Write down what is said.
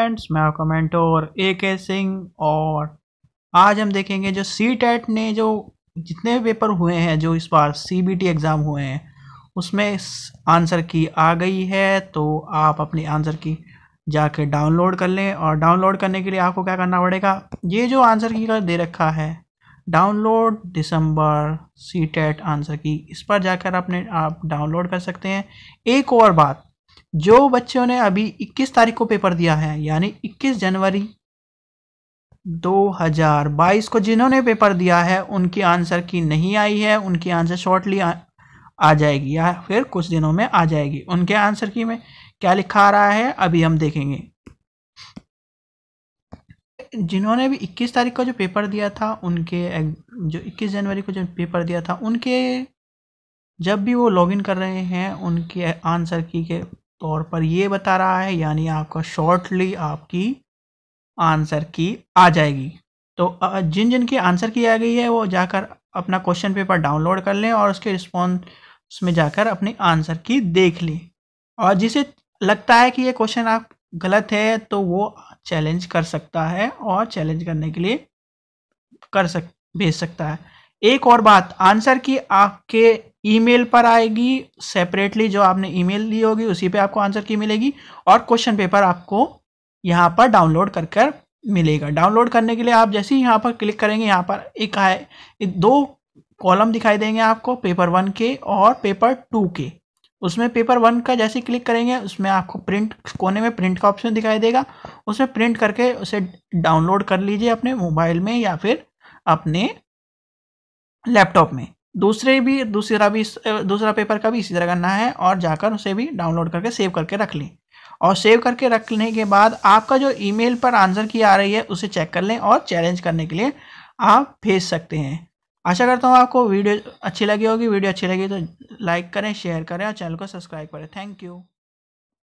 friends मैं आपका mentor ए के सिंह और आज हम देखेंगे जो सी टेट e ने जो जितने भी पेपर हुए हैं जो इस बार सी बी टी एग्ज़ाम हुए हैं उसमें आंसर की आ गई है तो आप अपनी आंसर की जाके डाउनलोड कर लें और डाउनलोड करने के लिए आपको क्या करना पड़ेगा ये जो आंसर की का दे रखा है डाउनलोड दिसंबर सी टेट आंसर की इस पर जाकर अपने आप डाउनलोड कर सकते हैं एक और बात जो बच्चों ने अभी 21 तारीख को पेपर दिया है यानी 21 जनवरी 2022 को जिन्होंने पेपर दिया है उनकी आंसर की नहीं आई है उनकी आंसर शॉर्टली आ, जाएगी या फिर कुछ दिनों में आ जाएगी उनके आंसर की में क्या लिखा आ रहा है अभी हम देखेंगे जिन्होंने भी 21 तारीख को जो पेपर दिया था उनके जो 21 जनवरी को जो पेपर दिया था उनके जब भी वो लॉगिन कर रहे हैं उनके आंसर की के तौर पर ये बता रहा है यानी आपका शॉर्टली आपकी आंसर की आ जाएगी तो जिन जिन की आंसर की आ गई है वो जाकर अपना क्वेश्चन पेपर डाउनलोड कर लें और उसके रिस्पॉन्स में जाकर अपने आंसर की देख लें और जिसे लगता है कि ये क्वेश्चन आप गलत है तो वो चैलेंज कर सकता है और चैलेंज करने के लिए कर सक भेज सकता है एक और बात आंसर की आपके ईमेल पर आएगी सेपरेटली जो आपने ईमेल ली होगी उसी पे आपको आंसर की मिलेगी और क्वेश्चन पेपर आपको यहाँ पर डाउनलोड कर कर मिलेगा डाउनलोड करने के लिए आप जैसे ही यहाँ पर क्लिक करेंगे यहाँ पर एक आए दो कॉलम दिखाई देंगे आपको पेपर वन के और पेपर टू के उसमें पेपर वन का जैसे क्लिक करेंगे उसमें आपको प्रिंट कोने में प्रिंट का ऑप्शन दिखाई देगा उसमें प्रिंट करके उसे डाउनलोड कर लीजिए अपने मोबाइल में या फिर अपने लैपटॉप में दूसरे भी दूसरा भी दूसरा पेपर का भी इसी तरह करना है और जाकर उसे भी डाउनलोड करके सेव करके रख लें और सेव करके रखने के बाद आपका जो ईमेल पर आंसर की आ रही है उसे चेक कर लें और चैलेंज करने के लिए आप भेज सकते हैं आशा करता हूँ आपको वीडियो अच्छी लगी होगी वीडियो अच्छी लगी तो लाइक करें शेयर करें और चैनल को सब्सक्राइब करें थैंक यू